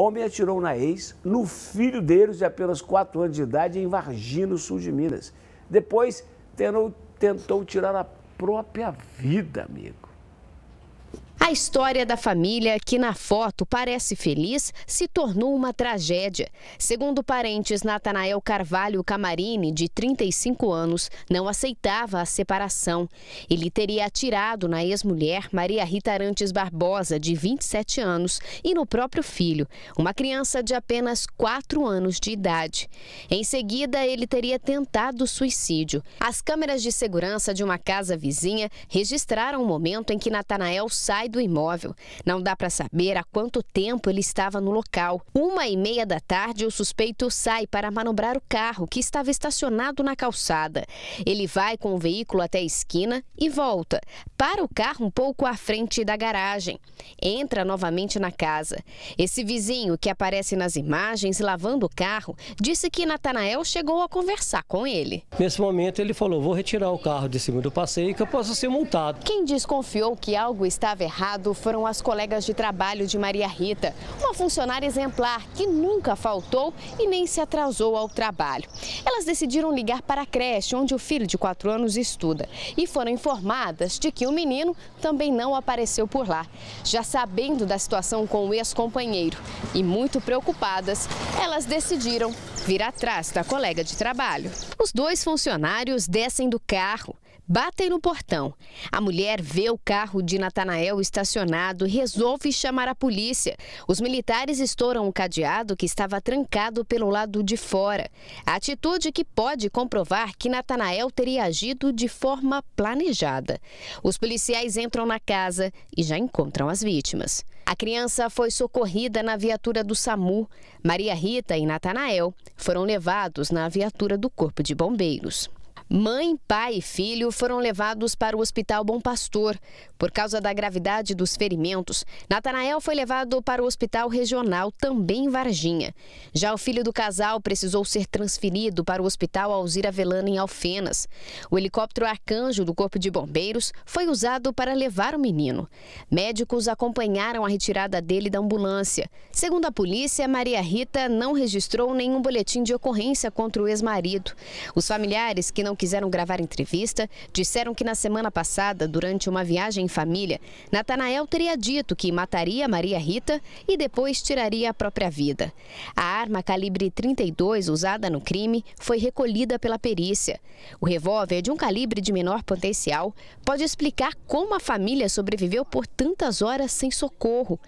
Homem atirou na ex, no filho deles de apenas 4 anos de idade, em Varginha, no sul de Minas. Depois tentou tirar a própria vida, amigo. A história da família, que na foto parece feliz, se tornou uma tragédia. Segundo parentes, Natanael Carvalho Camarini, de 35 anos, não aceitava a separação. Ele teria atirado na ex-mulher Maria Rita Arantes Barbosa, de 27 anos, e no próprio filho, uma criança de apenas 4 anos de idade. Em seguida, ele teria tentado suicídio. As câmeras de segurança de uma casa vizinha registraram o momento em que Natanael sai do do imóvel. Não dá para saber há quanto tempo ele estava no local. Uma e meia da tarde, o suspeito sai para manobrar o carro que estava estacionado na calçada. Ele vai com o veículo até a esquina e volta. Para o carro um pouco à frente da garagem. Entra novamente na casa. Esse vizinho que aparece nas imagens lavando o carro disse que Natanael chegou a conversar com ele. Nesse momento ele falou: vou retirar o carro de cima do passeio que eu posso ser multado. Quem desconfiou que algo estava errado errado foram as colegas de trabalho de Maria Rita, uma funcionária exemplar que nunca faltou e nem se atrasou ao trabalho. Elas decidiram ligar para a creche onde o filho de 4 anos estuda e foram informadas de que o menino também não apareceu por lá. Já sabendo da situação com o ex-companheiro e muito preocupadas, elas decidiram vir atrás da colega de trabalho. Os dois funcionários descem do carro Batem no portão. A mulher vê o carro de Natanael estacionado e resolve chamar a polícia. Os militares estouram o cadeado que estava trancado pelo lado de fora. A atitude que pode comprovar que Natanael teria agido de forma planejada. Os policiais entram na casa e já encontram as vítimas. A criança foi socorrida na viatura do SAMU. Maria Rita e Natanael foram levados na viatura do Corpo de Bombeiros. Mãe, pai e filho foram levados para o Hospital Bom Pastor. Por causa da gravidade dos ferimentos, Natanael foi levado para o Hospital Regional, também em Varginha. Já o filho do casal precisou ser transferido para o Hospital Alzira Velana, em Alfenas. O helicóptero Arcanjo do Corpo de Bombeiros foi usado para levar o menino. Médicos acompanharam a retirada dele da ambulância. Segundo a polícia, Maria Rita não registrou nenhum boletim de ocorrência contra o ex-marido. Os familiares que não quiseram gravar entrevista, disseram que na semana passada, durante uma viagem em família, Natanael teria dito que mataria Maria Rita e depois tiraria a própria vida. A arma calibre 32 usada no crime foi recolhida pela perícia. O revólver é de um calibre de menor potencial pode explicar como a família sobreviveu por tantas horas sem socorro.